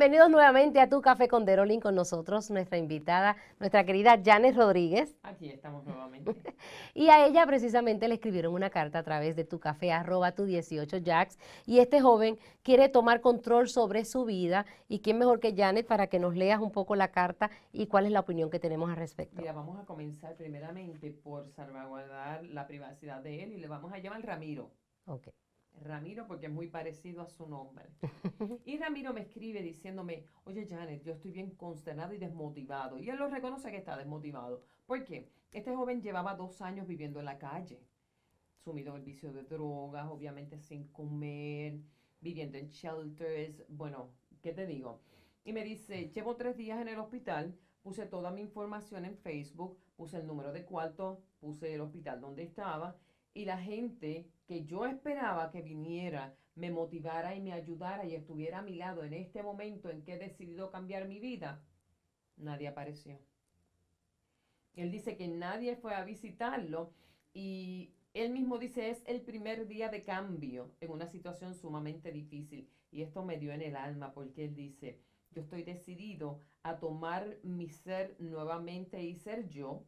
Bienvenidos nuevamente a Tu Café con Derolin con nosotros, nuestra invitada, nuestra querida Janet Rodríguez. Aquí estamos nuevamente. y a ella precisamente le escribieron una carta a través de tu café arroba tu 18 Jax y este joven quiere tomar control sobre su vida y quién mejor que Janet para que nos leas un poco la carta y cuál es la opinión que tenemos al respecto. Mira, vamos a comenzar primeramente por salvaguardar la privacidad de él y le vamos a llamar Ramiro. Ok. Ramiro porque es muy parecido a su nombre. Y Ramiro me escribe diciéndome, oye Janet, yo estoy bien consternado y desmotivado. Y él lo reconoce que está desmotivado. porque Este joven llevaba dos años viviendo en la calle, sumido en el vicio de drogas, obviamente sin comer, viviendo en shelters. Bueno, ¿qué te digo? Y me dice, llevo tres días en el hospital, puse toda mi información en Facebook, puse el número de cuarto, puse el hospital donde estaba y la gente que yo esperaba que viniera, me motivara y me ayudara y estuviera a mi lado en este momento en que he decidido cambiar mi vida, nadie apareció. Él dice que nadie fue a visitarlo y él mismo dice es el primer día de cambio en una situación sumamente difícil. Y esto me dio en el alma porque él dice, yo estoy decidido a tomar mi ser nuevamente y ser yo,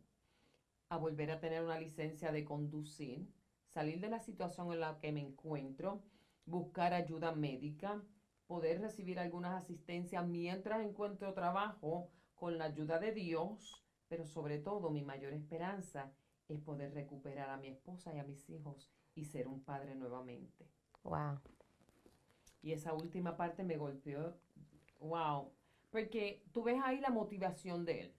a volver a tener una licencia de conducir, salir de la situación en la que me encuentro, buscar ayuda médica, poder recibir algunas asistencias mientras encuentro trabajo con la ayuda de Dios, pero sobre todo mi mayor esperanza es poder recuperar a mi esposa y a mis hijos y ser un padre nuevamente. Wow. Y esa última parte me golpeó. Wow. Porque tú ves ahí la motivación de él.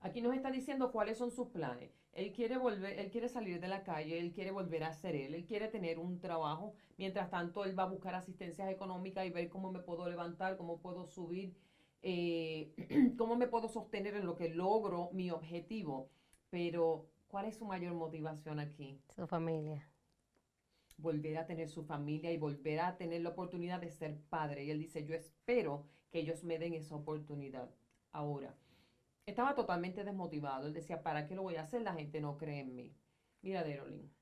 Aquí nos está diciendo cuáles son sus planes. Él quiere volver, él quiere salir de la calle, él quiere volver a ser él, él quiere tener un trabajo. Mientras tanto, él va a buscar asistencias económicas y ver cómo me puedo levantar, cómo puedo subir, eh, cómo me puedo sostener en lo que logro mi objetivo. Pero, ¿cuál es su mayor motivación aquí? Su familia. Volver a tener su familia y volver a tener la oportunidad de ser padre. Y él dice, yo espero que ellos me den esa oportunidad. Ahora, estaba totalmente desmotivado. Él decía, ¿para qué lo voy a hacer? La gente no cree en mí. Mira, Derolin,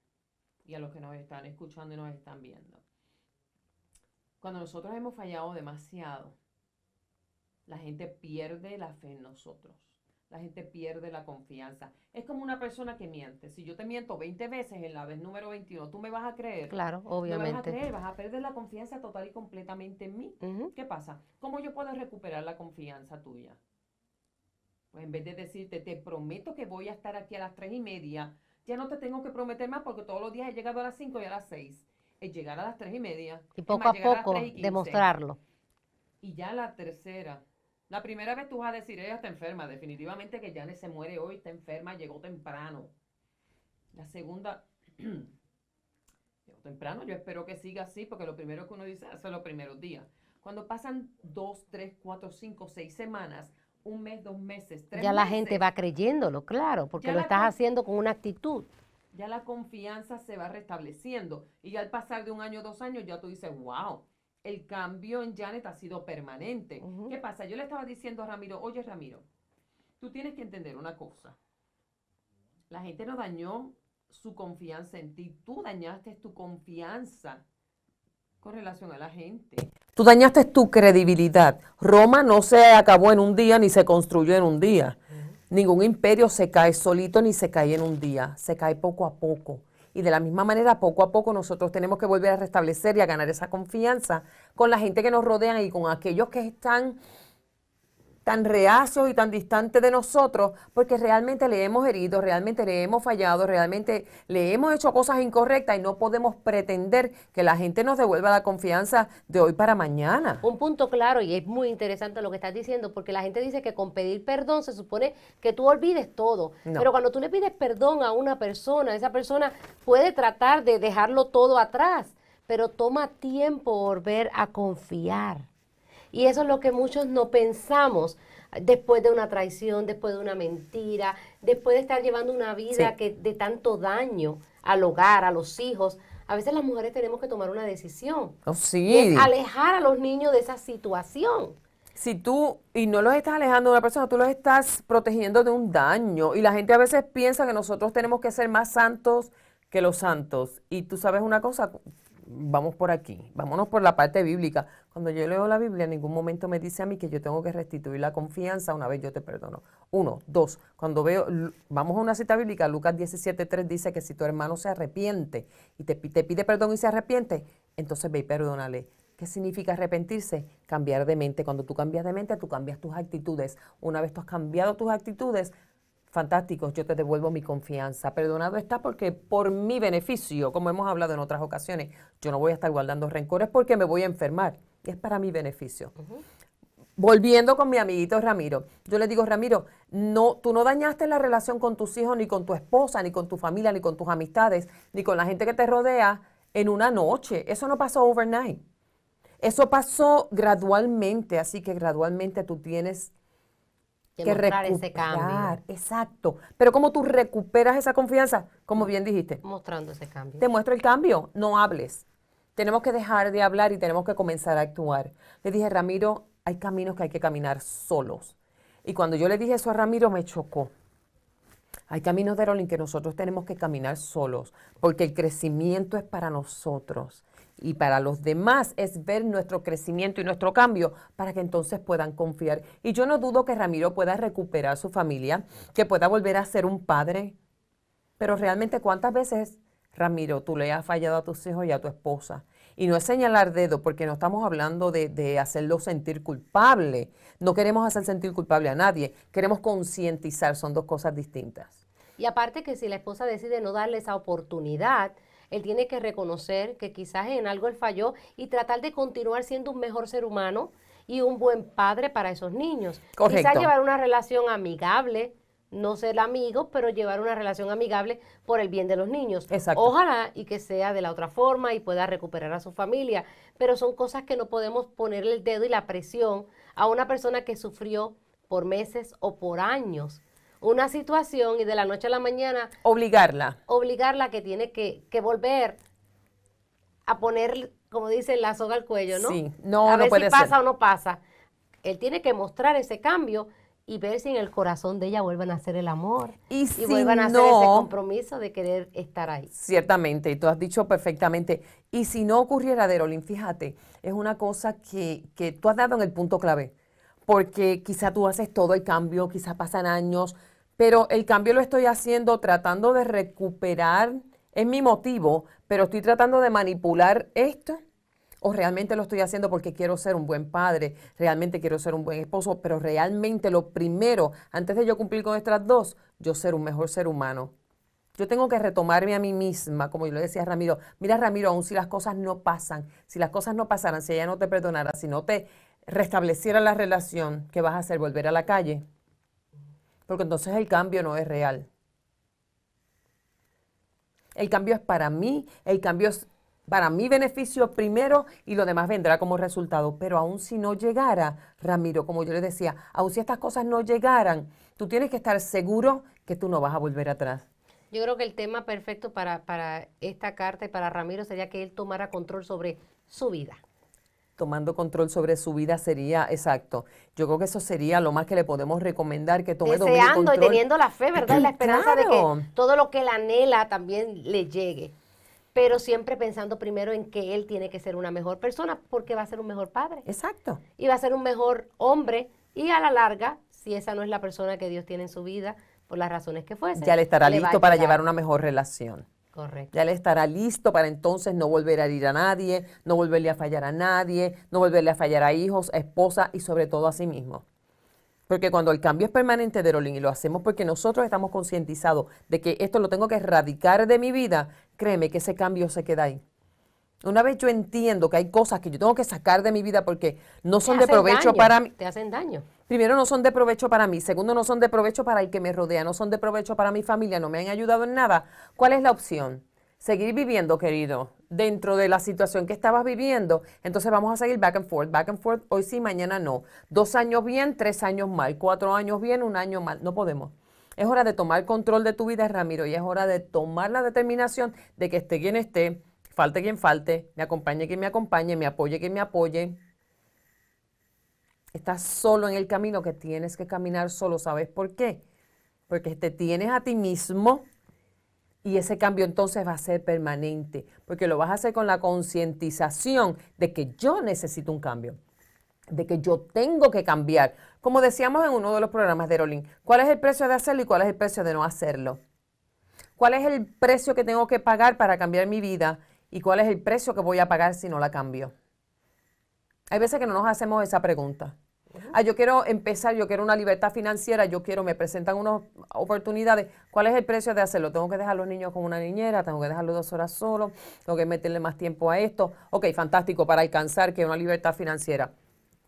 y a los que nos están escuchando y nos están viendo. Cuando nosotros hemos fallado demasiado, la gente pierde la fe en nosotros. La gente pierde la confianza. Es como una persona que miente. Si yo te miento 20 veces en la vez número 21, tú me vas a creer. Claro, obviamente. Me vas a creer, vas a perder la confianza total y completamente en mí. ¿Qué pasa? ¿Cómo yo puedo recuperar la confianza tuya? Pues en vez de decirte, te prometo que voy a estar aquí a las tres y media, ya no te tengo que prometer más porque todos los días he llegado a las cinco y a las seis Es llegar a las tres y media. Y poco a poco demostrarlo. Y ya la tercera. La primera vez tú vas a decir, ella está enferma, definitivamente que ya se muere hoy, está enferma, llegó temprano. La segunda, llegó temprano, yo espero que siga así, porque lo primero que uno dice, son los primeros días. Cuando pasan dos, tres, cuatro, cinco, seis semanas, un mes, dos meses, tres Ya la gente va creyéndolo, claro, porque lo estás haciendo con una actitud. Ya la confianza se va restableciendo. Y al pasar de un año, dos años, ya tú dices, wow, el cambio en Janet ha sido permanente. ¿Qué pasa? Yo le estaba diciendo a Ramiro, oye Ramiro, tú tienes que entender una cosa. La gente no dañó su confianza en ti, tú dañaste tu confianza con relación a la gente. Tú dañaste tu credibilidad. Roma no se acabó en un día ni se construyó en un día. Ningún imperio se cae solito ni se cae en un día. Se cae poco a poco. Y de la misma manera, poco a poco, nosotros tenemos que volver a restablecer y a ganar esa confianza con la gente que nos rodea y con aquellos que están tan reacios y tan distantes de nosotros, porque realmente le hemos herido, realmente le hemos fallado, realmente le hemos hecho cosas incorrectas y no podemos pretender que la gente nos devuelva la confianza de hoy para mañana. Un punto claro y es muy interesante lo que estás diciendo, porque la gente dice que con pedir perdón se supone que tú olvides todo, pero cuando tú le pides perdón a una persona, esa persona puede tratar de dejarlo todo atrás, pero toma tiempo volver a confiar. Y eso es lo que muchos no pensamos después de una traición, después de una mentira, después de estar llevando una vida que de tanto daño al hogar, a los hijos. A veces las mujeres tenemos que tomar una decisión. Oh, alejar a los niños de esa situación. Si tú, y no los estás alejando de una persona, tú los estás protegiendo de un daño. Y la gente a veces piensa que nosotros tenemos que ser más santos que los santos. Y tú sabes una cosa, vamos por aquí, vámonos por la parte bíblica. Cuando yo leo la Biblia, en ningún momento me dice a mí que yo tengo que restituir la confianza una vez yo te perdono. Uno, dos, cuando veo, vamos a una cita bíblica, Lucas 17.3 dice que si tu hermano se arrepiente y te, te pide perdón y se arrepiente, entonces ve y perdónale. ¿Qué significa arrepentirse? Cambiar de mente. Cuando tú cambias de mente, tú cambias tus actitudes. Una vez tú has cambiado tus actitudes, Fantástico, yo te devuelvo mi confianza. Perdonado está porque por mi beneficio, como hemos hablado en otras ocasiones, yo no voy a estar guardando rencores porque me voy a enfermar. Es para mi beneficio. Volviendo con mi amiguito Ramiro, yo le digo, Ramiro, no, tú no dañaste la relación con tus hijos, ni con tu esposa, ni con tu familia, ni con tus amistades, ni con la gente que te rodea en una noche. Eso no pasó overnight. Eso pasó gradualmente, así que gradualmente tú tienes que mostrar ese cambio. Exacto. Pero ¿cómo tú recuperas esa confianza? Como bien dijiste. Mostrando ese cambio. Te muestro el cambio, no hables. Tenemos que dejar de hablar y tenemos que comenzar a actuar. Le dije, Ramiro, hay caminos que hay que caminar solos. Y cuando yo le dije eso a Ramiro, me chocó. Hay caminos de Rolling que nosotros tenemos que caminar solos, porque el crecimiento es para nosotros y para los demás es ver nuestro crecimiento y nuestro cambio para que entonces puedan confiar. Y yo no dudo que Ramiro pueda recuperar su familia, que pueda volver a ser un padre. Pero realmente cuántas veces, Ramiro, tú le has fallado a tus hijos y a tu esposa. Y no es señalar dedo, porque no estamos hablando de, de hacerlo sentir culpable. No queremos hacer sentir culpable a nadie. Queremos concientizar, son dos cosas distintas. Y aparte que si la esposa decide no darle esa oportunidad, él tiene que reconocer que quizás en algo él falló y tratar de continuar siendo un mejor ser humano y un buen padre para esos niños. Quizás llevar una relación amigable, no ser amigo pero llevar una relación amigable por el bien de los niños. Ojalá y que sea de la otra forma y pueda recuperar a su familia, pero son cosas que no podemos ponerle el dedo y la presión a una persona que sufrió por meses o por años una situación y de la noche a la mañana... Obligarla. Obligarla que tiene que, que volver a poner, como dice, la soga al cuello, ¿no? a ver si pasa o no pasa. Él tiene que mostrar ese cambio y ver si en el corazón de ella vuelven a hacer el amor y, si vuelvan a hacer ese compromiso de querer estar ahí. Ciertamente, y tú has dicho perfectamente. Y si no ocurriera, Derolin, fíjate, es una cosa que, que tú has dado en el punto clave porque quizá tú haces todo el cambio, quizá pasan años, pero el cambio lo estoy haciendo tratando de recuperar, es mi motivo, pero estoy tratando de manipular esto o realmente lo estoy haciendo porque quiero ser un buen padre, realmente quiero ser un buen esposo, pero realmente lo primero, antes de yo cumplir con estas dos, yo ser un mejor ser humano. Yo tengo que retomarme a mí misma, como yo le decía a Ramiro, mira Ramiro, aún si las cosas no pasan, si las cosas no pasaran, si ella no te perdonara, si no te restableciera la relación, que vas a hacer? ¿Volver a la calle? Porque entonces el cambio no es real. El cambio es para mí, el cambio es para mi beneficio primero y lo demás vendrá como resultado. Pero aun si no llegara, Ramiro, como yo les decía, aun si estas cosas no llegaran, tú tienes que estar seguro que tú no vas a volver atrás. Yo creo que el tema perfecto para, para esta carta y para Ramiro sería que él tomara control sobre su vida tomando control sobre su vida sería exacto. Yo creo que eso sería lo más que le podemos recomendar que tome y teniendo la fe, ¿verdad? La esperanza de que todo lo que él anhela también le llegue. Pero siempre pensando primero en que él tiene que ser una mejor persona porque va a ser un mejor padre. Exacto. Y va a ser un mejor hombre y a la larga, si esa no es la persona que Dios tiene en su vida, por las razones que fuese. Ya le estará listo para llevar una mejor relación. Ya le estará listo para entonces no volver a herir a nadie, no volverle a fallar a nadie, no volverle a fallar a hijos, a esposa y sobre todo a sí mismo. Porque cuando el cambio es permanente, de Rolín y lo hacemos porque nosotros estamos concientizados de que esto lo tengo que erradicar de mi vida, créeme que ese cambio se queda ahí. Una vez yo entiendo que hay cosas que yo tengo que sacar de mi vida porque no son de provecho para mí. Te hacen daño. Primero, no son de provecho para mí. Segundo, no son de provecho para el que me rodea. No son de provecho para mi familia. No me han ayudado en nada. ¿Cuál es la opción? Seguir viviendo, querido, dentro de la situación que estabas viviendo. Entonces vamos a seguir back and forth, back and forth. Hoy sí, mañana no. Dos años bien, tres años mal. Cuatro años bien, un año mal. No podemos. Es hora de tomar control de tu vida, Ramiro, y es hora de tomar la determinación de que esté quien esté falte quien falte, me acompañe quien me acompañe, me apoye quien me apoye. Estás solo en el camino que tienes que caminar solo. ¿Sabes por qué? Porque te tienes a ti mismo y ese cambio entonces va a ser permanente, porque lo vas a hacer con la concientización de que yo necesito un cambio, de que yo tengo que cambiar. Como decíamos en uno de los programas de Rolling, ¿cuál es el precio de hacerlo y cuál es el precio de no hacerlo? ¿Cuál es el precio que tengo que pagar para cambiar mi vida ¿Y cuál es el precio que voy a pagar si no la cambio? Hay veces que no nos hacemos esa pregunta. Ah, yo quiero empezar, yo quiero una libertad financiera, yo quiero, me presentan unas oportunidades. ¿Cuál es el precio de hacerlo? Tengo que dejar a los niños con una niñera, tengo que dejarlos dos horas solo, tengo que meterle más tiempo a esto. Ok, fantástico para alcanzar que una libertad financiera.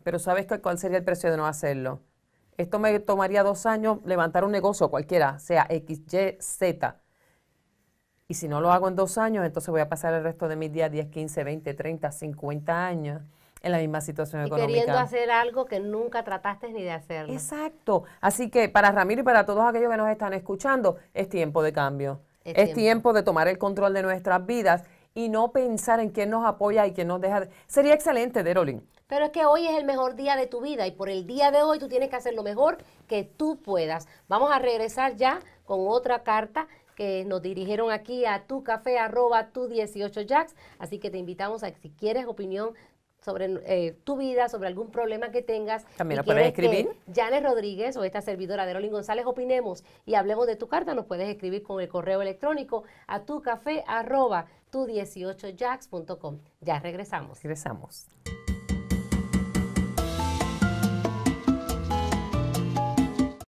Pero ¿sabes cuál sería el precio de no hacerlo? Esto me tomaría dos años levantar un negocio cualquiera, sea X, Y, Z. Y si no lo hago en dos años, entonces voy a pasar el resto de mis días 10, 15, 20, 30, 50 años en la misma situación económica. Queriendo hacer algo que nunca trataste ni de hacerlo. Exacto. Así que para Ramiro y para todos aquellos que nos están escuchando, es tiempo de cambio. Es, tiempo. de tomar el control de nuestras vidas y no pensar en quién nos apoya y quién nos deja. De... Sería excelente, Derolin. Pero es que hoy es el mejor día de tu vida y por el día de hoy tú tienes que hacer lo mejor que tú puedas. Vamos a regresar ya con otra carta nos dirigieron aquí a tu café arroba tu 18 jacks. Así que te invitamos a que si quieres opinión sobre eh, tu vida, sobre algún problema que tengas. También lo puedes escribir. Janet Rodríguez o esta servidora de Rolín González opinemos y hablemos de tu carta, nos puedes escribir con el correo electrónico a tu café arroba tu 18 jaxcom Ya regresamos. Regresamos.